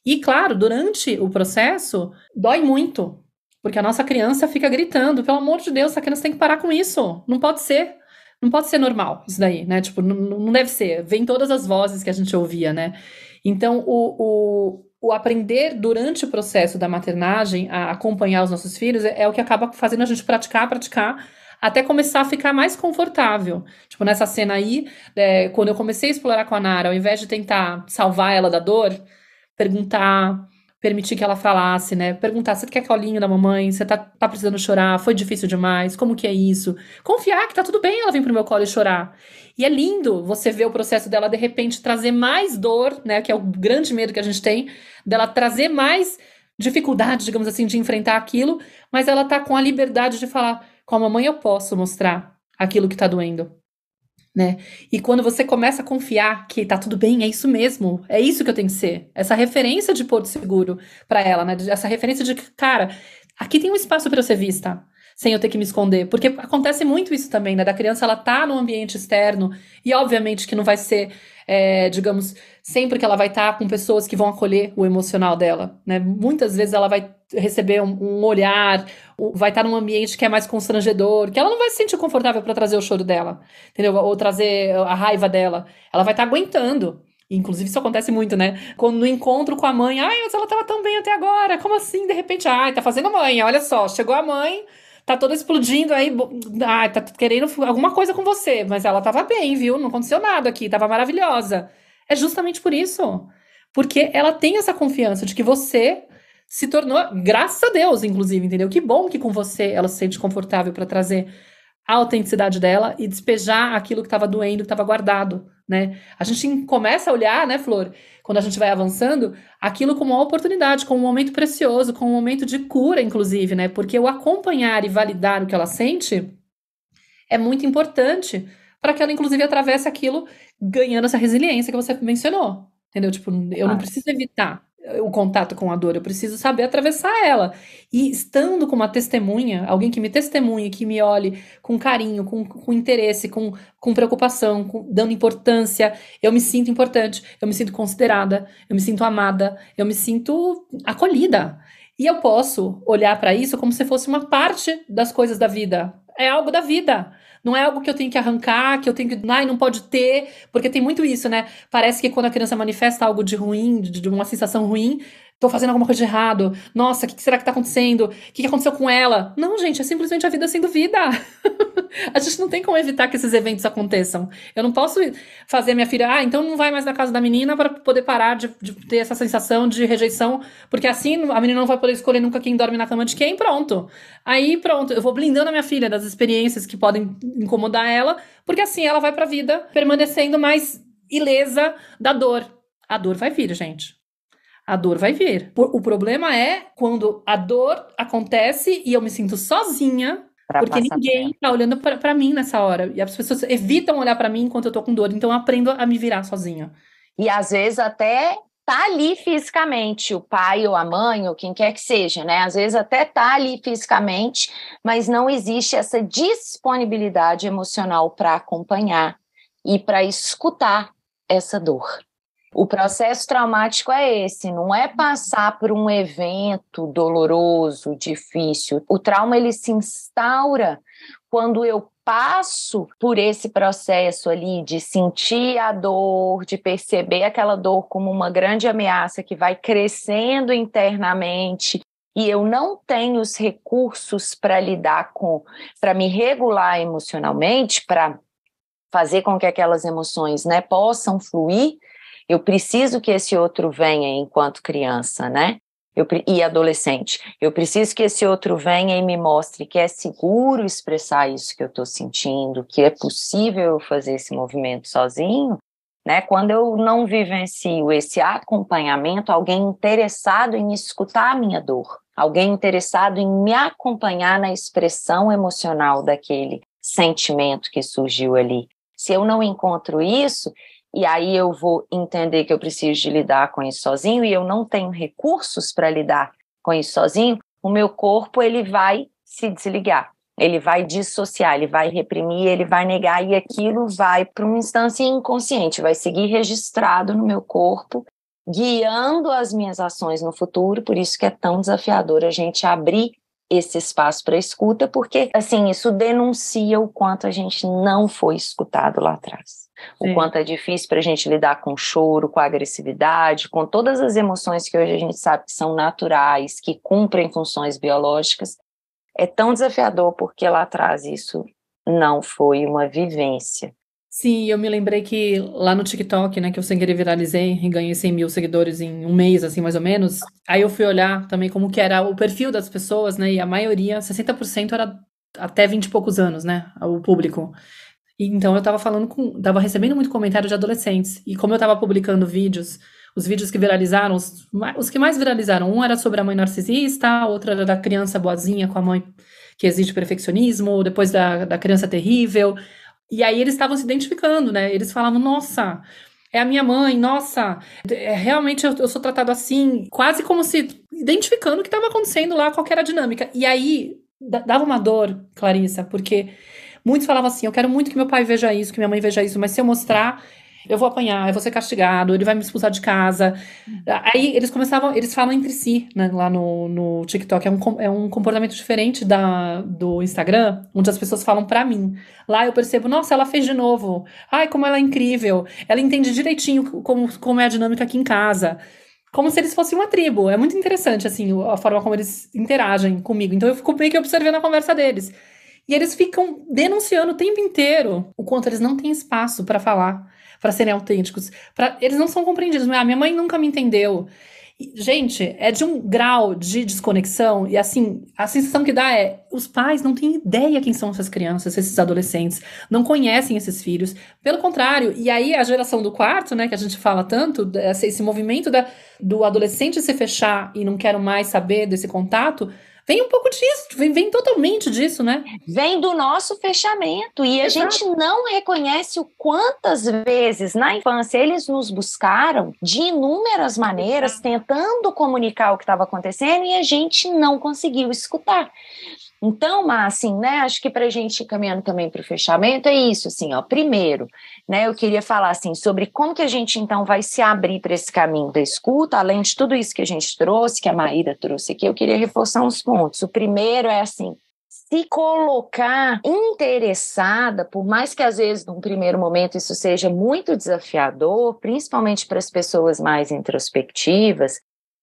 Speaker 1: E claro, durante o processo, dói muito, porque a nossa criança fica gritando, pelo amor de Deus, essa criança tem que parar com isso, não pode ser. Não pode ser normal isso daí, né? Tipo, não, não deve ser. Vem todas as vozes que a gente ouvia, né? Então, o, o, o aprender durante o processo da maternagem a acompanhar os nossos filhos é, é o que acaba fazendo a gente praticar, praticar, até começar a ficar mais confortável. Tipo, nessa cena aí, é, quando eu comecei a explorar com a Nara, ao invés de tentar salvar ela da dor, perguntar permitir que ela falasse, né? Perguntar, você quer colinho da mamãe? Você tá, tá precisando chorar? Foi difícil demais? Como que é isso? Confiar que tá tudo bem ela vem pro meu colo e chorar. E é lindo você ver o processo dela, de repente, trazer mais dor, né? Que é o grande medo que a gente tem, dela trazer mais dificuldade, digamos assim, de enfrentar aquilo, mas ela tá com a liberdade de falar, com a mamãe eu posso mostrar aquilo que tá doendo né? E quando você começa a confiar que tá tudo bem, é isso mesmo, é isso que eu tenho que ser. Essa referência de Porto Seguro para ela, né? Essa referência de que, cara, aqui tem um espaço para eu ser vista, sem eu ter que me esconder, porque acontece muito isso também, né? Da criança ela tá no ambiente externo e obviamente que não vai ser, é, digamos, sempre que ela vai estar tá com pessoas que vão acolher o emocional dela, né? Muitas vezes ela vai receber um, um olhar, vai estar num ambiente que é mais constrangedor, que ela não vai se sentir confortável para trazer o choro dela, entendeu? Ou trazer eh, a raiva dela. Ela vai estar aguentando. Inclusive, isso acontece muito, né? Quando no encontro com a mãe, ai, mas ela estava tão bem até agora, como assim? De repente, ai, tá fazendo mãe, olha só, chegou a mãe, tá toda explodindo aí, ai, tá querendo alguma coisa com você, mas ela estava bem, viu? Não aconteceu nada aqui, estava maravilhosa. É justamente por isso. Porque ela tem essa confiança de que você se tornou, graças a Deus, inclusive, entendeu? Que bom que com você ela se sente confortável para trazer a autenticidade dela e despejar aquilo que estava doendo, que estava guardado, né? A gente começa a olhar, né, Flor, quando a gente vai avançando, aquilo como uma oportunidade, como um momento precioso, como um momento de cura, inclusive, né? Porque o acompanhar e validar o que ela sente é muito importante para que ela, inclusive, atravesse aquilo ganhando essa resiliência que você mencionou, entendeu? Tipo, eu não preciso evitar, o contato com a dor, eu preciso saber atravessar ela. E estando com uma testemunha, alguém que me testemunhe, que me olhe com carinho, com, com interesse, com, com preocupação, com, dando importância, eu me sinto importante, eu me sinto considerada, eu me sinto amada, eu me sinto acolhida. E eu posso olhar para isso como se fosse uma parte das coisas da vida. É algo da vida. Não é algo que eu tenho que arrancar, que eu tenho que. Ai, não pode ter. Porque tem muito isso, né? Parece que quando a criança manifesta algo de ruim, de uma sensação ruim, Tô fazendo alguma coisa de errado. Nossa, o que, que, será que tá acontecendo? O que, que aconteceu com ela? Não, gente, é simplesmente a vida sendo vida. a gente não tem como evitar que esses eventos aconteçam. Eu não posso fazer minha filha, ah, então não vai mais na casa da menina para poder parar de, de ter essa sensação de rejeição, porque assim a menina não vai poder escolher nunca quem dorme na cama de quem, pronto. Aí pronto, eu vou blindando a minha filha das experiências que podem incomodar ela, porque assim ela vai pra vida permanecendo mais ilesa da dor. A dor vai vir, gente. A dor vai vir. O problema é quando a dor acontece e eu me sinto sozinha porque ninguém está tá olhando para mim nessa hora. E as pessoas evitam olhar para mim enquanto eu tô com dor. Então eu aprendo a me virar sozinha. E
Speaker 2: às vezes até tá ali fisicamente, o pai ou a mãe ou quem quer que seja, né? Às vezes até tá ali fisicamente, mas não existe essa disponibilidade emocional para acompanhar e para escutar essa dor. O processo traumático é esse, não é passar por um evento doloroso, difícil. O trauma ele se instaura quando eu passo por esse processo ali de sentir a dor, de perceber aquela dor como uma grande ameaça que vai crescendo internamente e eu não tenho os recursos para lidar com, para me regular emocionalmente, para fazer com que aquelas emoções, né, possam fluir, eu preciso que esse outro venha enquanto criança, né? Eu, e adolescente. Eu preciso que esse outro venha e me mostre que é seguro expressar isso que eu estou sentindo, que é possível eu fazer esse movimento sozinho. Né? Quando eu não vivencio esse acompanhamento, alguém interessado em escutar a minha dor, alguém interessado em me acompanhar na expressão emocional daquele sentimento que surgiu ali. Se eu não encontro isso, e aí eu vou entender que eu preciso de lidar com isso sozinho e eu não tenho recursos para lidar com isso sozinho, o meu corpo ele vai se desligar, ele vai dissociar, ele vai reprimir, ele vai negar e aquilo vai para uma instância inconsciente, vai seguir registrado no meu corpo, guiando as minhas ações no futuro. Por isso que é tão desafiador a gente abrir esse espaço para escuta, porque assim, isso denuncia o quanto a gente não foi escutado lá atrás o quanto é difícil para a gente lidar com choro, com agressividade, com todas as emoções que hoje a gente sabe que são naturais, que cumprem funções biológicas, é tão desafiador porque lá atrás isso não foi uma vivência.
Speaker 1: Sim, eu me lembrei que lá no TikTok, né, que eu sem querer viralizei e ganhei 100 mil seguidores em um mês, assim, mais ou menos. Aí eu fui olhar também como que era o perfil das pessoas, né, e a maioria, 60% era até 20 e poucos anos, né, o público. E, então eu tava falando com. tava recebendo muito comentário de adolescentes. E como eu tava publicando vídeos, os vídeos que viralizaram, os, os, que mais viralizaram, um era sobre a mãe narcisista, outro era da criança boazinha com a mãe que exige perfeccionismo, depois da, da criança terrível. E aí eles estavam se identificando, né? Eles falavam, nossa, é a minha mãe, nossa, é, realmente eu, eu, sou tratado assim, quase como se identificando o que estava acontecendo lá, qual era a dinâmica. E aí dava uma dor, Clarissa, porque Muitos falavam assim: eu quero muito que meu pai veja isso, que minha mãe veja isso, mas se eu mostrar, eu vou apanhar, eu vou ser castigado, ele vai me expulsar de casa. Aí eles começavam, eles falam entre si né, lá no, no TikTok. É um, é um comportamento diferente da, do Instagram, onde as pessoas falam pra mim. Lá eu percebo, nossa, ela fez de novo. Ai, como ela é incrível. Ela entende direitinho como, como é a dinâmica aqui em casa. Como se eles fossem uma tribo. É muito interessante, assim, a forma como eles interagem comigo. Então eu fico meio que observando a conversa deles. E eles ficam denunciando o tempo inteiro o quanto eles não têm espaço para falar, para serem autênticos. Pra... Eles não são compreendidos. Ah, minha mãe nunca me entendeu. E, gente, é de um grau de desconexão. E assim, a sensação que dá é: os pais não têm ideia quem são essas crianças, esses adolescentes, não conhecem esses filhos. Pelo contrário, e aí a geração do quarto, né, que a gente fala tanto, esse movimento da, do adolescente se fechar e não quero mais saber desse contato Vem um pouco disso, vem, vem totalmente disso, né? Vem do nosso fechamento.
Speaker 2: E a Exato. gente não reconhece o quantas vezes na infância eles nos buscaram de inúmeras maneiras, tentando comunicar o que estava acontecendo e a gente não conseguiu escutar. Então, mas assim, né, acho que para a gente ir caminhando também para o fechamento é isso, assim, ó. Primeiro, né, eu queria falar assim sobre como que a gente então vai se abrir para esse caminho da escuta, além de tudo isso que a gente trouxe, que a Maíra trouxe aqui, eu queria reforçar uns pontos. O primeiro é assim, se colocar interessada, por mais que às vezes num primeiro momento isso seja muito desafiador, principalmente para as pessoas mais introspectivas,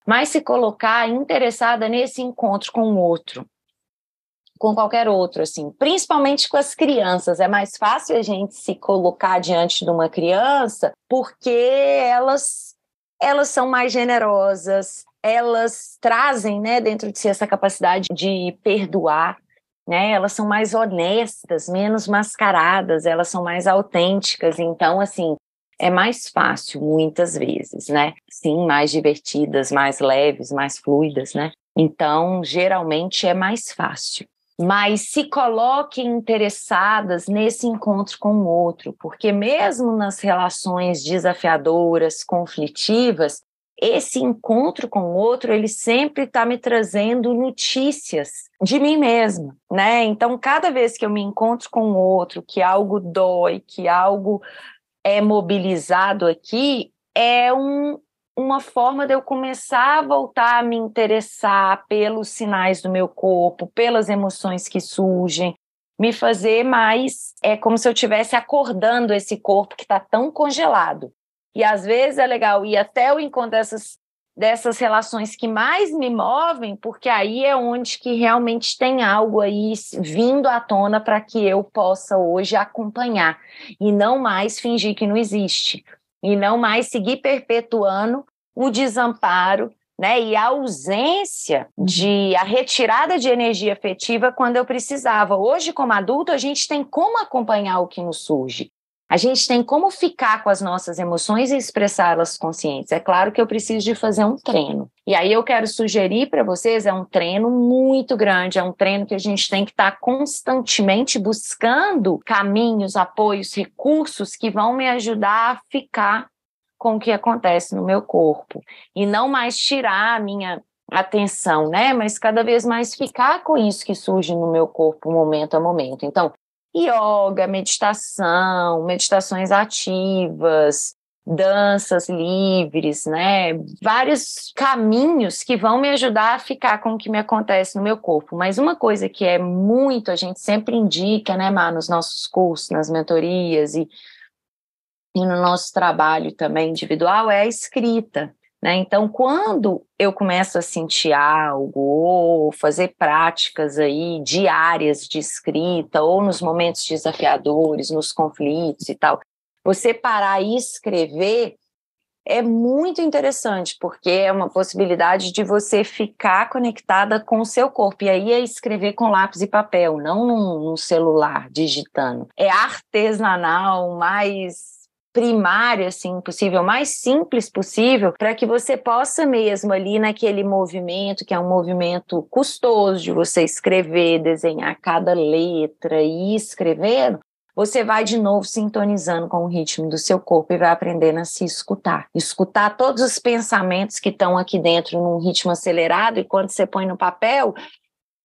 Speaker 2: mas se colocar interessada nesse encontro com o outro, com qualquer outro, assim, principalmente com as crianças. É mais fácil a gente se colocar diante de uma criança porque elas elas são mais generosas, elas trazem, né, dentro de si essa capacidade de perdoar, né? Elas são mais honestas, menos mascaradas, elas são mais autênticas. Então, assim, é mais fácil muitas vezes, né? Sim, mais divertidas, mais leves, mais fluidas, né? Então, geralmente é mais fácil mas se coloquem interessadas nesse encontro com o outro, porque mesmo nas relações desafiadoras, conflitivas, esse encontro com o outro, ele sempre está me trazendo notícias de mim mesma, né? Então, cada vez que eu me encontro com o outro, que algo dói, que algo é mobilizado aqui, é um, uma forma de eu começar a voltar a me interessar pelos sinais do meu corpo, pelas emoções que surgem, me fazer mais. É como se eu estivesse acordando esse corpo que está tão congelado. E às vezes é legal ir até o encontro dessas, dessas relações que mais me movem, porque aí é onde que realmente tem algo aí vindo à tona para que eu possa hoje acompanhar e não mais fingir que não existe e não mais seguir perpetuando o desamparo né, e a ausência de a retirada de energia afetiva quando eu precisava. Hoje, como adulto, a gente tem como acompanhar o que nos surge. A gente tem como ficar com as nossas emoções e expressá-las conscientes. É claro que eu preciso de fazer um treino. E aí eu quero sugerir para vocês, é um treino muito grande, é um treino que a gente tem que estar tá constantemente buscando caminhos, apoios, recursos que vão me ajudar a ficar com o que acontece no meu corpo e não mais tirar a minha atenção, né? Mas cada vez mais ficar com isso que surge no meu corpo momento a momento. Então, yoga, meditação, meditações ativas, danças livres, né? Vários caminhos que vão me ajudar a ficar com o que me acontece no meu corpo. Mas uma coisa que é muito, a gente sempre indica, né, Mar, nos nossos cursos, nas mentorias e, e no nosso trabalho também individual é a escrita. Né? Então, quando eu começo a sentir algo, ou fazer práticas aí diárias de escrita, ou nos momentos desafiadores, nos conflitos e tal, você parar e escrever é muito interessante, porque é uma possibilidade de você ficar conectada com o seu corpo. E aí é escrever com lápis e papel, não num, num celular digitando. É artesanal, mais primária, assim, possível, mais simples possível, para que você possa mesmo ali naquele movimento, que é um movimento custoso de você escrever, desenhar cada letra e escrevendo, você vai de novo sintonizando com o ritmo do seu corpo e vai aprendendo a se escutar. Escutar todos os pensamentos que estão aqui dentro num ritmo acelerado, e quando você põe no papel,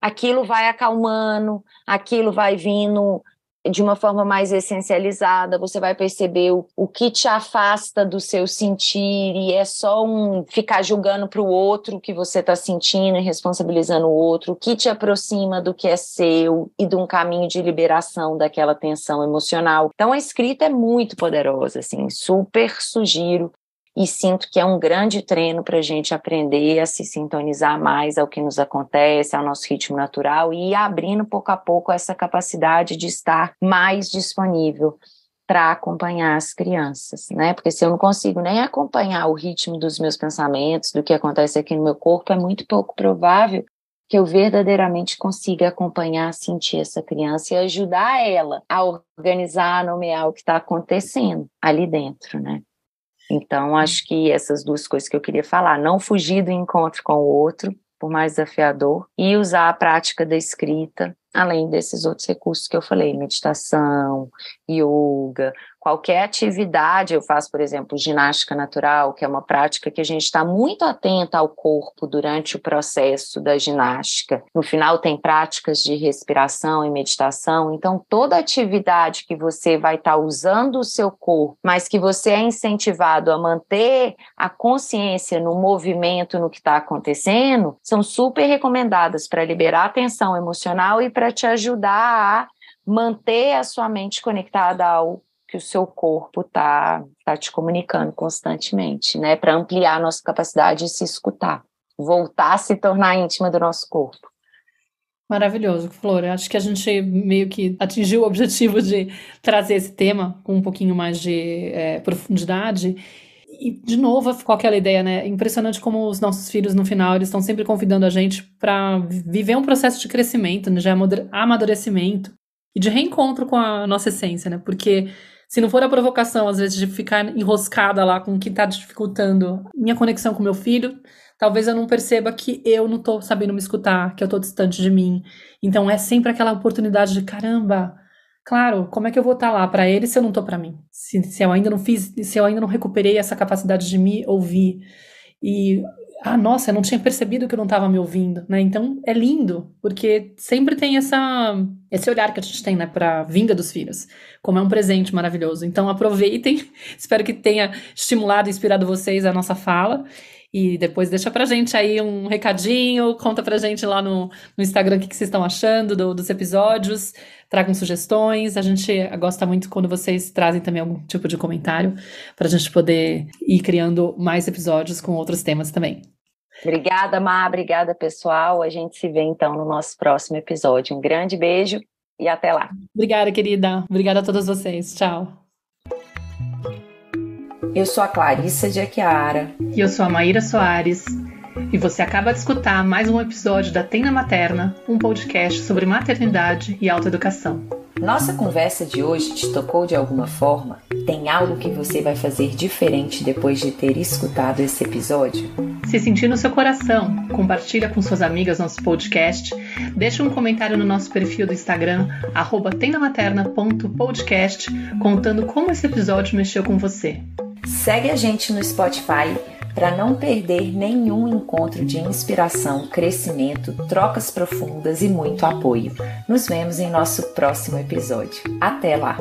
Speaker 2: aquilo vai acalmando, aquilo vai vindo de uma forma mais essencializada, você vai perceber o, o que te afasta do seu sentir e é só um ficar julgando para o outro que você está sentindo e responsabilizando o outro, o que te aproxima do que é seu e de um caminho de liberação daquela tensão emocional. Então a escrita é muito poderosa, assim, super sugiro e sinto que é um grande treino para a gente aprender a se sintonizar mais ao que nos acontece, ao nosso ritmo natural e ir abrindo pouco a pouco essa capacidade de estar mais disponível para acompanhar as crianças, né? Porque se eu não consigo nem acompanhar o ritmo dos meus pensamentos, do que acontece aqui no meu corpo, é muito pouco provável que eu verdadeiramente consiga acompanhar, sentir essa criança e ajudar ela a organizar, a nomear o que está acontecendo ali dentro, né? Então, uhum. acho que essas duas coisas que eu queria falar: não fugir do encontro com o outro, por mais desafiador, e usar a prática da escrita além desses outros recursos que eu falei, meditação, yoga, qualquer atividade, eu faço, por exemplo, ginástica natural, que é uma prática que a gente está muito atenta ao corpo durante o processo da ginástica. No final, tem práticas de respiração e meditação, então toda atividade que você vai estar tá usando o seu corpo, mas que você é incentivado a manter a consciência no movimento, no que está acontecendo, são super recomendadas para liberar a tensão emocional e para para te ajudar a manter a sua mente conectada ao que o seu corpo está tá te comunicando constantemente, né? Para ampliar a nossa capacidade de se escutar, voltar a se tornar íntima do nosso corpo.
Speaker 1: Maravilhoso, Flor. Acho que a gente meio que atingiu o objetivo de trazer esse tema com um pouquinho mais de é, profundidade e, de novo, ficou aquela ideia, né? Impressionante como os nossos filhos, no final, eles estão sempre convidando a gente para viver um processo de crescimento, né? É de amadurecimento e de reencontro com a nossa essência, né? Porque se não for a provocação, às vezes, de ficar enroscada lá com o que está dificultando minha conexão com meu filho, talvez eu não perceba que eu não estou sabendo me escutar, que eu estou distante de mim. Então é sempre aquela oportunidade de caramba, Claro, como é que eu vou estar tá lá para ele se eu não estou para mim? Se, se, eu ainda não fiz, se eu ainda não recuperei essa capacidade de me ouvir. E, ah, nossa, eu não tinha percebido que eu não estava me ouvindo, né? Então, é lindo, porque sempre tem essa, esse olhar que a gente tem, né, para vinda dos filhos, como é um presente maravilhoso. Então, aproveitem. Espero que tenha estimulado e inspirado vocês a nossa fala. E depois deixa pra gente aí um recadinho, conta pra gente lá no, no Instagram o que, que vocês estão achando do, dos episódios, tragam sugestões. A gente gosta muito quando vocês trazem também algum tipo de comentário pra gente poder ir criando mais episódios com outros temas também.
Speaker 2: Obrigada, Má. Obrigada, pessoal. A gente se vê então no nosso próximo episódio. Um grande beijo
Speaker 1: e até lá. Obrigada, querida. Obrigada a todos vocês. Tchau. Eu sou a Clarissa de Aquiara. E eu sou a Maíra Soares. E você acaba de escutar mais um episódio da Tenda Materna, um podcast sobre maternidade e autoeducação. Nossa conversa de hoje
Speaker 2: te tocou de alguma forma? Tem algo que você vai fazer diferente depois de ter escutado esse episódio?
Speaker 1: Se sentir no seu coração, compartilha com suas amigas nosso podcast, deixa um comentário no nosso perfil do Instagram, tendamaterna.podcast, contando como esse episódio mexeu com você. Segue a gente no Spotify para não perder nenhum encontro de inspiração, crescimento, trocas
Speaker 2: profundas e muito apoio. Nos vemos em nosso próximo episódio. Até lá!